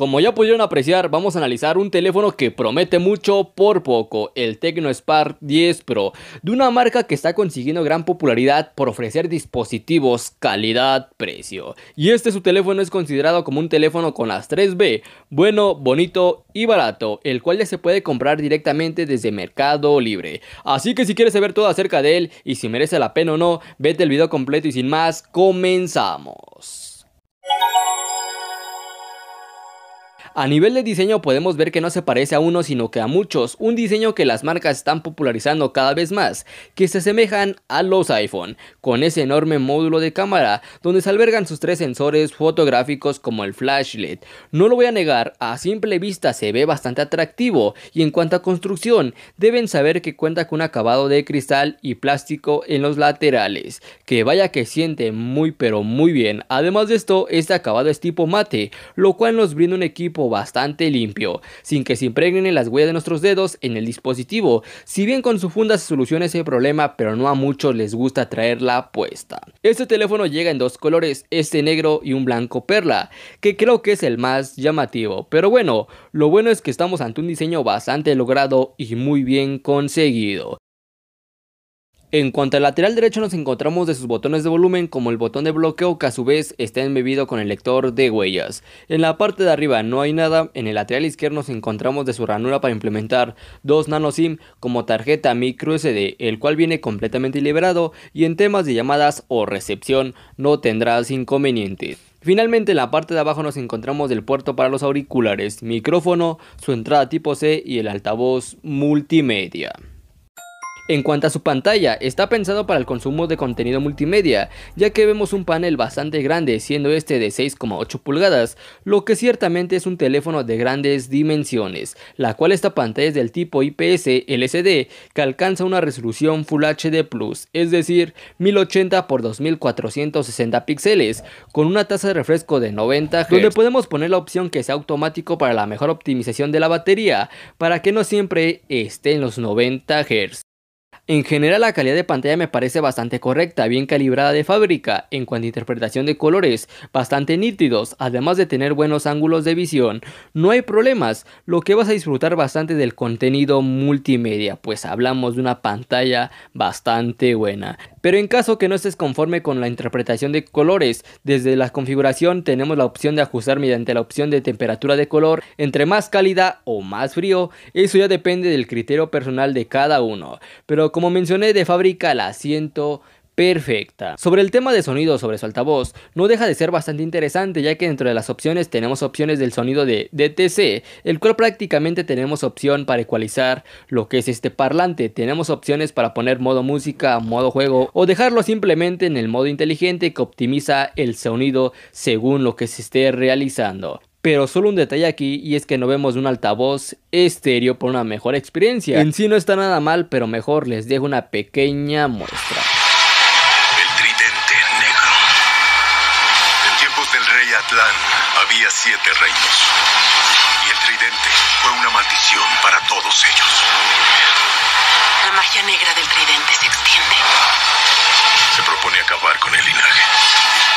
Como ya pudieron apreciar, vamos a analizar un teléfono que promete mucho por poco, el Tecno Spark 10 Pro, de una marca que está consiguiendo gran popularidad por ofrecer dispositivos calidad-precio. Y este su teléfono es considerado como un teléfono con las 3B, bueno, bonito y barato, el cual ya se puede comprar directamente desde Mercado Libre. Así que si quieres saber todo acerca de él y si merece la pena o no, vete el video completo y sin más, comenzamos. A nivel de diseño podemos ver que no se parece a uno sino que a muchos, un diseño que las marcas están popularizando cada vez más, que se asemejan a los iPhone, con ese enorme módulo de cámara donde se albergan sus tres sensores fotográficos como el flash LED. No lo voy a negar, a simple vista se ve bastante atractivo y en cuanto a construcción, deben saber que cuenta con un acabado de cristal y plástico en los laterales, que vaya que siente muy pero muy bien. Además de esto, este acabado es tipo mate, lo cual nos brinda un equipo bastante limpio, sin que se impregnen las huellas de nuestros dedos en el dispositivo. Si bien con su funda se soluciona ese problema, pero no a muchos les gusta traerla puesta. Este teléfono llega en dos colores, este negro y un blanco perla, que creo que es el más llamativo. Pero bueno, lo bueno es que estamos ante un diseño bastante logrado y muy bien conseguido. En cuanto al lateral derecho nos encontramos de sus botones de volumen como el botón de bloqueo que a su vez está embebido con el lector de huellas. En la parte de arriba no hay nada, en el lateral izquierdo nos encontramos de su ranura para implementar dos nano SIM como tarjeta micro SD, el cual viene completamente liberado y en temas de llamadas o recepción no tendrás inconvenientes. Finalmente en la parte de abajo nos encontramos del puerto para los auriculares, micrófono, su entrada tipo C y el altavoz multimedia. En cuanto a su pantalla, está pensado para el consumo de contenido multimedia, ya que vemos un panel bastante grande, siendo este de 6,8 pulgadas, lo que ciertamente es un teléfono de grandes dimensiones, la cual esta pantalla es del tipo IPS LCD, que alcanza una resolución Full HD+, es decir, 1080 x 2460 píxeles, con una tasa de refresco de 90 Hz, donde podemos poner la opción que sea automático para la mejor optimización de la batería, para que no siempre esté en los 90 Hz. En general la calidad de pantalla me parece bastante correcta, bien calibrada de fábrica, en cuanto a interpretación de colores, bastante nítidos, además de tener buenos ángulos de visión. No hay problemas, lo que vas a disfrutar bastante del contenido multimedia, pues hablamos de una pantalla bastante buena. Pero en caso que no estés conforme con la interpretación de colores, desde la configuración tenemos la opción de ajustar mediante la opción de temperatura de color, entre más cálida o más frío, eso ya depende del criterio personal de cada uno. Pero como mencioné, de fábrica la asiento perfecta. Sobre el tema de sonido sobre su altavoz, no deja de ser bastante interesante ya que dentro de las opciones tenemos opciones del sonido de DTC, el cual prácticamente tenemos opción para ecualizar lo que es este parlante, tenemos opciones para poner modo música, modo juego o dejarlo simplemente en el modo inteligente que optimiza el sonido según lo que se esté realizando. Pero solo un detalle aquí y es que no vemos un altavoz estéreo por una mejor experiencia. En sí no está nada mal, pero mejor les dejo una pequeña muestra. El tridente negro. En tiempos del rey Atlán había siete reinos. Y el tridente fue una maldición para todos ellos. La magia negra del tridente se extiende. Se propone acabar con el linaje.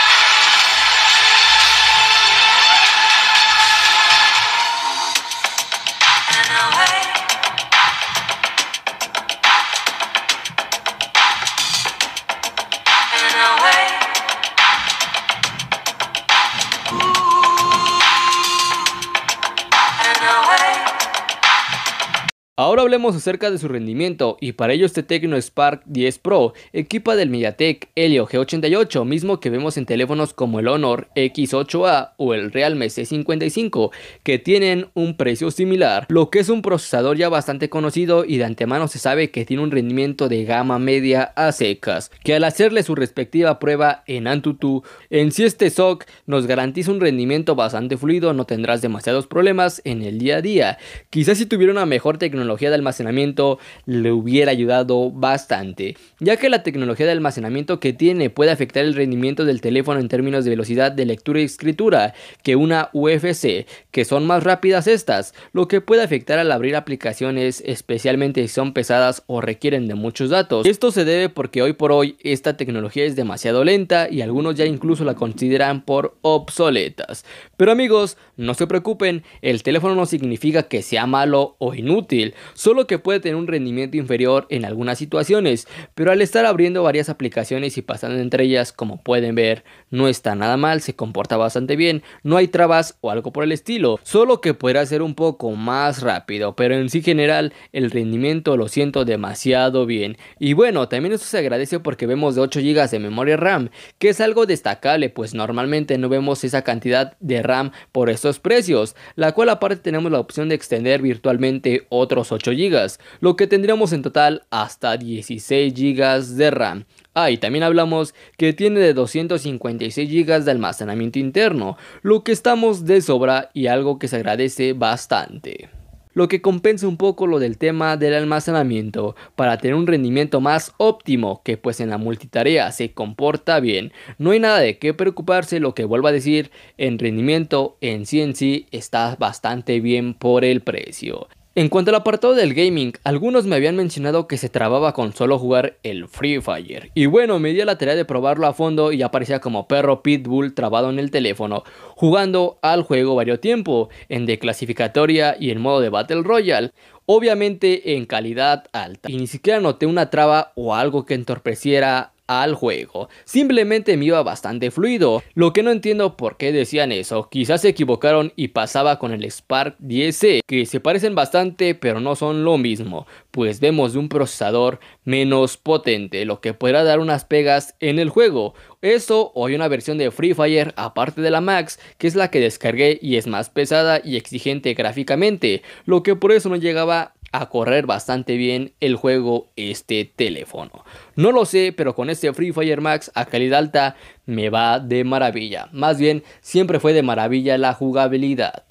Ahora hablemos acerca de su rendimiento y para ello este Tecno Spark 10 Pro equipa del MediaTek Helio G88 mismo que vemos en teléfonos como el Honor X8A o el Realme C55 que tienen un precio similar, lo que es un procesador ya bastante conocido y de antemano se sabe que tiene un rendimiento de gama media a secas, que al hacerle su respectiva prueba en Antutu, en si este SOC nos garantiza un rendimiento bastante fluido, no tendrás demasiados problemas en el día a día. Quizás si tuviera una mejor tecnología de almacenamiento le hubiera ayudado bastante, ya que la tecnología de almacenamiento que tiene puede afectar el rendimiento del teléfono en términos de velocidad de lectura y escritura que una UFC, que son más rápidas estas, lo que puede afectar al abrir aplicaciones, especialmente si son pesadas o requieren de muchos datos. Esto se debe porque hoy por hoy esta tecnología es demasiado lenta y algunos ya incluso la consideran por obsoletas. Pero amigos, no se preocupen, el teléfono no significa que sea malo o inútil, solo que puede tener un rendimiento inferior en algunas situaciones, pero al estar abriendo varias aplicaciones y pasando entre ellas, como pueden ver, no está nada mal, se comporta bastante bien, no hay trabas o algo por el estilo, solo que podrá ser un poco más rápido, pero en sí general el rendimiento lo siento demasiado bien. Y bueno, también eso se agradece porque vemos de 8 GB de memoria RAM, que es algo destacable, pues normalmente no vemos esa cantidad de RAM por estos precios, la cual aparte tenemos la opción de extender virtualmente otros 8 8 lo que tendríamos en total hasta 16 GB de RAM. Ah, y también hablamos que tiene de 256 GB de almacenamiento interno, lo que estamos de sobra y algo que se agradece bastante lo que compensa un poco lo del tema del almacenamiento para tener un rendimiento más óptimo que pues en la multitarea se comporta bien. No hay nada de qué preocuparse, lo que vuelvo a decir, en rendimiento en sí en sí está bastante bien por el precio. En cuanto al apartado del gaming, algunos me habían mencionado que se trababa con solo jugar el Free Fire. Y bueno, me di la tarea de probarlo a fondo y aparecía como perro pitbull trabado en el teléfono, jugando al juego varios tiempo, en de clasificatoria y en modo de Battle Royale, obviamente en calidad alta. Y ni siquiera noté una traba o algo que entorpeciera al juego. Simplemente me iba bastante fluido. Lo que no entiendo por qué decían eso. Quizás se equivocaron y pasaba con el Spark 10C, que se parecen bastante pero no son lo mismo pues vemos un procesador menos potente, lo que podrá dar unas pegas en el juego. Eso o hay una versión de Free Fire aparte de la Max, que es la que descargué y es más pesada y exigente gráficamente, lo que por eso no llegaba a correr bastante bien el juego este teléfono. No lo sé, pero con este Free Fire Max a calidad alta me va de maravilla. Más bien, siempre fue de maravilla la jugabilidad.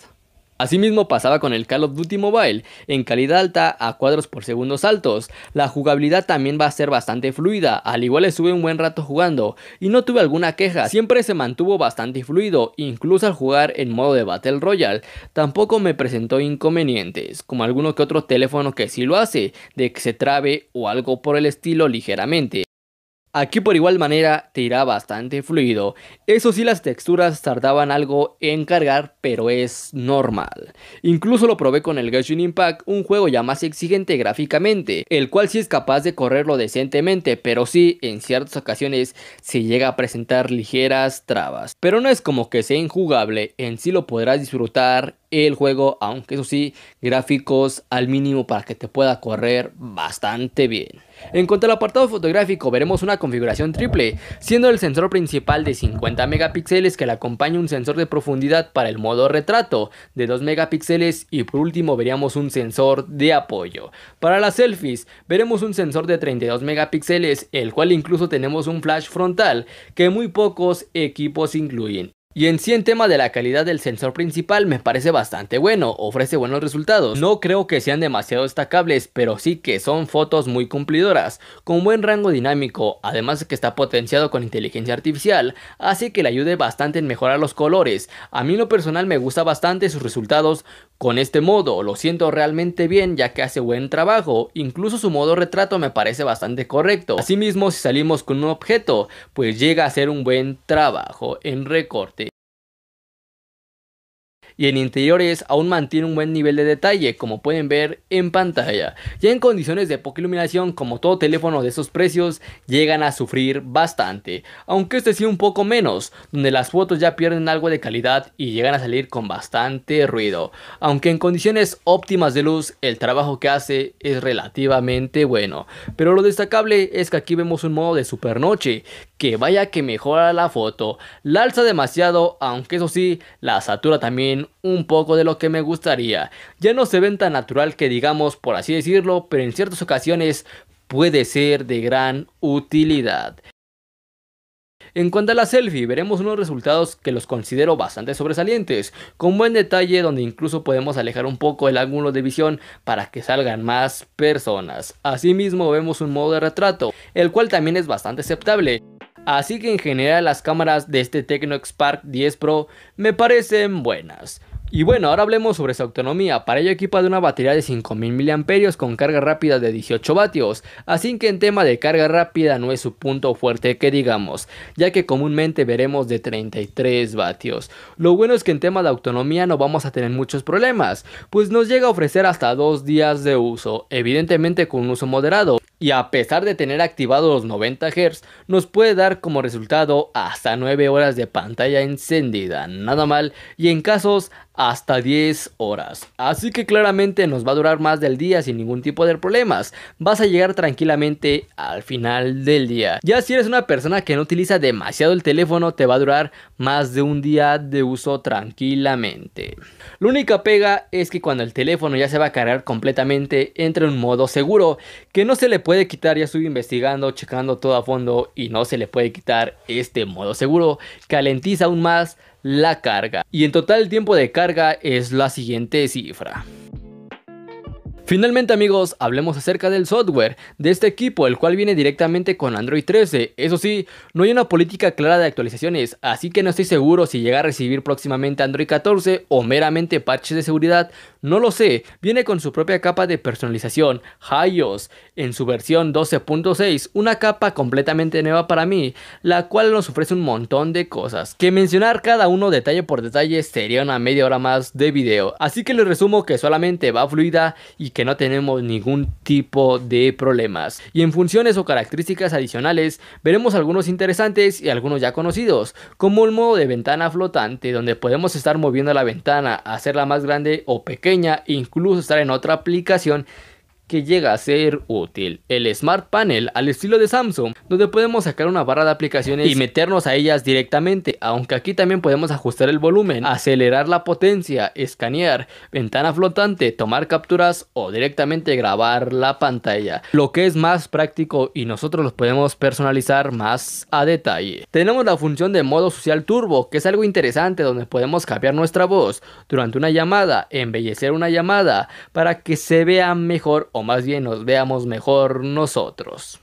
Asimismo pasaba con el Call of Duty Mobile, en calidad alta a cuadros por segundos altos. La jugabilidad también va a ser bastante fluida, al igual estuve un buen rato jugando y no tuve alguna queja, siempre se mantuvo bastante fluido, incluso al jugar en modo de Battle Royale, tampoco me presentó inconvenientes, como alguno que otro teléfono que sí lo hace, de que se trabe o algo por el estilo ligeramente. Aquí por igual manera te irá bastante fluido. Eso sí, las texturas tardaban algo en cargar, pero es normal. Incluso lo probé con el Genshin Impact, un juego ya más exigente gráficamente, el cual sí es capaz de correrlo decentemente, pero sí, en ciertas ocasiones se llega a presentar ligeras trabas. Pero no es como que sea injugable, en sí lo podrás disfrutar el juego, aunque eso sí, gráficos al mínimo para que te pueda correr bastante bien. En cuanto al apartado fotográfico, veremos una configuración triple, siendo el sensor principal de 50 megapíxeles que le acompaña un sensor de profundidad para el modo retrato de 2 megapíxeles y por último veríamos un sensor de apoyo. Para las selfies, veremos un sensor de 32 megapíxeles, el cual incluso tenemos un flash frontal que muy pocos equipos incluyen y en sí en tema de la calidad del sensor principal me parece bastante bueno, ofrece buenos resultados. No creo que sean demasiado destacables, pero sí que son fotos muy cumplidoras, con buen rango dinámico, además de que está potenciado con inteligencia artificial, así que le ayude bastante en mejorar los colores. A mí lo personal me gusta bastante sus resultados con este modo, lo siento realmente bien ya que hace buen trabajo, incluso su modo retrato me parece bastante correcto. Asimismo si salimos con un objeto, pues llega a ser un buen trabajo en recorte y en interiores aún mantiene un buen nivel de detalle, como pueden ver en pantalla. Ya en condiciones de poca iluminación, como todo teléfono de esos precios, llegan a sufrir bastante, aunque este sí un poco menos, donde las fotos ya pierden algo de calidad y llegan a salir con bastante ruido, aunque en condiciones óptimas de luz el trabajo que hace es relativamente bueno, pero lo destacable es que aquí vemos un modo de supernoche que vaya que mejora la foto. La alza demasiado, aunque eso sí, la satura también un poco de lo que me gustaría. Ya no se ven tan natural que digamos, por así decirlo, pero en ciertas ocasiones puede ser de gran utilidad. En cuanto a la selfie, veremos unos resultados que los considero bastante sobresalientes, con buen detalle donde incluso podemos alejar un poco el ángulo de visión para que salgan más personas. Asimismo vemos un modo de retrato, el cual también es bastante aceptable. Así que en general las cámaras de este Tecno Spark 10 Pro me parecen buenas. Y bueno, ahora hablemos sobre su autonomía. Para ello equipa de una batería de 5000 mAh con carga rápida de 18 vatios. Así que en tema de carga rápida no es su punto fuerte que digamos, ya que comúnmente veremos de 33 vatios. Lo bueno es que en tema de autonomía no vamos a tener muchos problemas, pues nos llega a ofrecer hasta 2 días de uso, evidentemente con un uso moderado. Y a pesar de tener activados los 90 Hz, nos puede dar como resultado hasta 9 horas de pantalla encendida, nada mal, y en casos hasta 10 horas. Así que claramente nos va a durar más del día sin ningún tipo de problemas. Vas a llegar tranquilamente al final del día. Ya si eres una persona que no utiliza demasiado el teléfono, te va a durar más de un día de uso tranquilamente. La única pega es que cuando el teléfono ya se va a cargar completamente, entra en un modo seguro que no se le puede quitar. Ya estoy investigando, checando todo a fondo y no se le puede quitar este modo seguro Calentiza aún más la carga. Y en total el tiempo de carga es la siguiente cifra. Finalmente amigos, hablemos acerca del software de este equipo, el cual viene directamente con Android 13. Eso sí, no hay una política clara de actualizaciones, así que no estoy seguro si llega a recibir próximamente Android 14 o meramente parches de seguridad, no lo sé. Viene con su propia capa de personalización, HiOS, en su versión 12.6, una capa completamente nueva para mí, la cual nos ofrece un montón de cosas, que mencionar cada uno detalle por detalle sería una media hora más de video, así que les resumo que solamente va fluida y que no tenemos ningún tipo de problemas. Y en funciones o características adicionales veremos algunos interesantes y algunos ya conocidos, como el modo de ventana flotante donde podemos estar moviendo la ventana, hacerla más grande o pequeña, incluso estar en otra aplicación llega a ser útil. El Smart Panel al estilo de Samsung, donde podemos sacar una barra de aplicaciones y meternos a ellas directamente, aunque aquí también podemos ajustar el volumen, acelerar la potencia, escanear, ventana flotante, tomar capturas o directamente grabar la pantalla, lo que es más práctico y nosotros lo podemos personalizar más a detalle. Tenemos la función de modo social turbo, que es algo interesante donde podemos cambiar nuestra voz durante una llamada, embellecer una llamada para que se vea mejor o más bien nos veamos mejor nosotros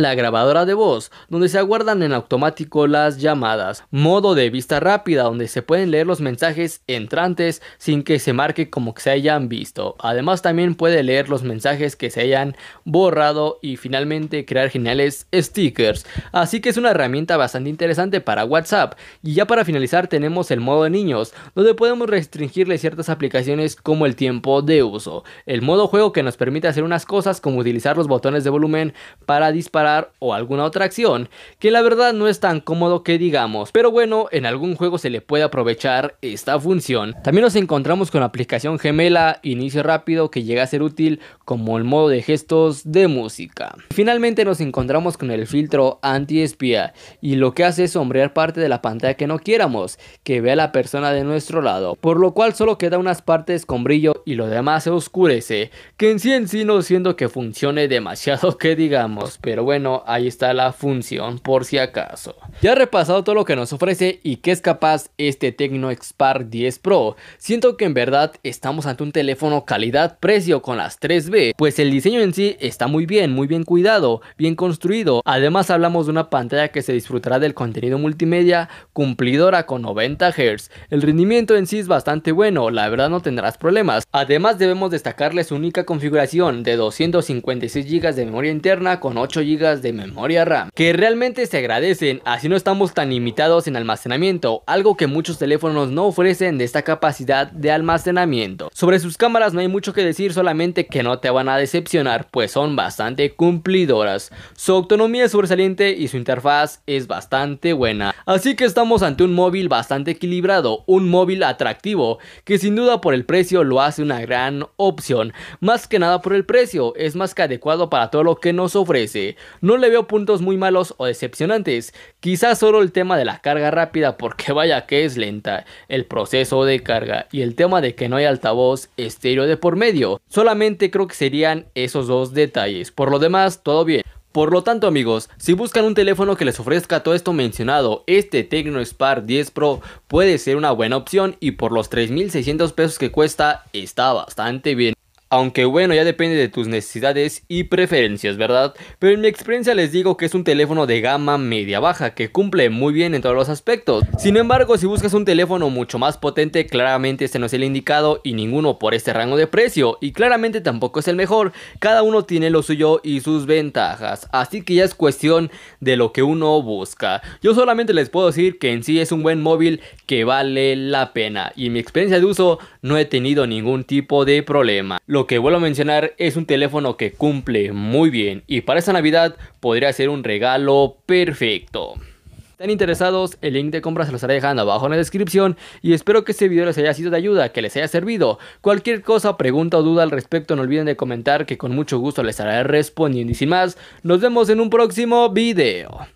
la grabadora de voz, donde se aguardan en automático las llamadas, modo de vista rápida, donde se pueden leer los mensajes entrantes sin que se marque como que se hayan visto. Además también puede leer los mensajes que se hayan borrado y finalmente crear geniales stickers. Así que es una herramienta bastante interesante para WhatsApp. Y ya para finalizar tenemos el modo de niños, donde podemos restringirle ciertas aplicaciones como el tiempo de uso. El modo juego que nos permite hacer unas cosas como utilizar los botones de volumen para disparar o alguna otra acción, que la verdad no es tan cómodo que digamos, pero bueno, en algún juego se le puede aprovechar esta función. También nos encontramos con la aplicación gemela Inicio Rápido que llega a ser útil como el modo de gestos de música. Finalmente nos encontramos con el filtro anti-espía y lo que hace es sombrear parte de la pantalla que no quieramos, que vea la persona de nuestro lado, por lo cual solo queda unas partes con brillo y lo demás se oscurece, que en sí en sí no siendo que funcione demasiado que digamos, pero bueno bueno, ahí está la función por si acaso. Ya repasado todo lo que nos ofrece y que es capaz este Tecno XPAR 10 Pro, siento que en verdad estamos ante un teléfono calidad-precio con las 3B, pues el diseño en sí está muy bien, muy bien cuidado, bien construido. Además hablamos de una pantalla que se disfrutará del contenido multimedia cumplidora con 90 Hz. El rendimiento en sí es bastante bueno, la verdad no tendrás problemas. Además debemos destacarle su única configuración de 256 GB de memoria interna con 8 GB de memoria RAM, que realmente se agradecen, así no estamos tan limitados en almacenamiento, algo que muchos teléfonos no ofrecen de esta capacidad de almacenamiento. Sobre sus cámaras no hay mucho que decir, solamente que no te van a decepcionar, pues son bastante cumplidoras. Su autonomía es sobresaliente y su interfaz es bastante buena. Así que estamos ante un móvil bastante equilibrado, un móvil atractivo, que sin duda por el precio lo hace una gran opción. Más que nada por el precio, es más que adecuado para todo lo que nos ofrece. No le veo puntos muy malos o decepcionantes, quizás solo el tema de la carga rápida porque vaya que es lenta, el proceso de carga y el tema de que no hay altavoz estéreo de por medio. Solamente creo que serían esos dos detalles, por lo demás todo bien. Por lo tanto amigos, si buscan un teléfono que les ofrezca todo esto mencionado, este Tecno Spark 10 Pro puede ser una buena opción y por los 3600 pesos que cuesta está bastante bien. Aunque bueno, ya depende de tus necesidades y preferencias, ¿verdad? Pero en mi experiencia les digo que es un teléfono de gama media-baja que cumple muy bien en todos los aspectos. Sin embargo, si buscas un teléfono mucho más potente, claramente este no es el indicado y ninguno por este rango de precio. Y claramente tampoco es el mejor, cada uno tiene lo suyo y sus ventajas. Así que ya es cuestión de lo que uno busca. Yo solamente les puedo decir que en sí es un buen móvil que vale la pena. Y en mi experiencia de uso no he tenido ningún tipo de problema. Lo que vuelvo a mencionar es un teléfono que cumple muy bien y para esta Navidad podría ser un regalo perfecto. Están interesados, el link de compra se los estaré dejando abajo en la descripción y espero que este video les haya sido de ayuda, que les haya servido. Cualquier cosa, pregunta o duda al respecto no olviden de comentar que con mucho gusto les estaré respondiendo y sin más, nos vemos en un próximo video.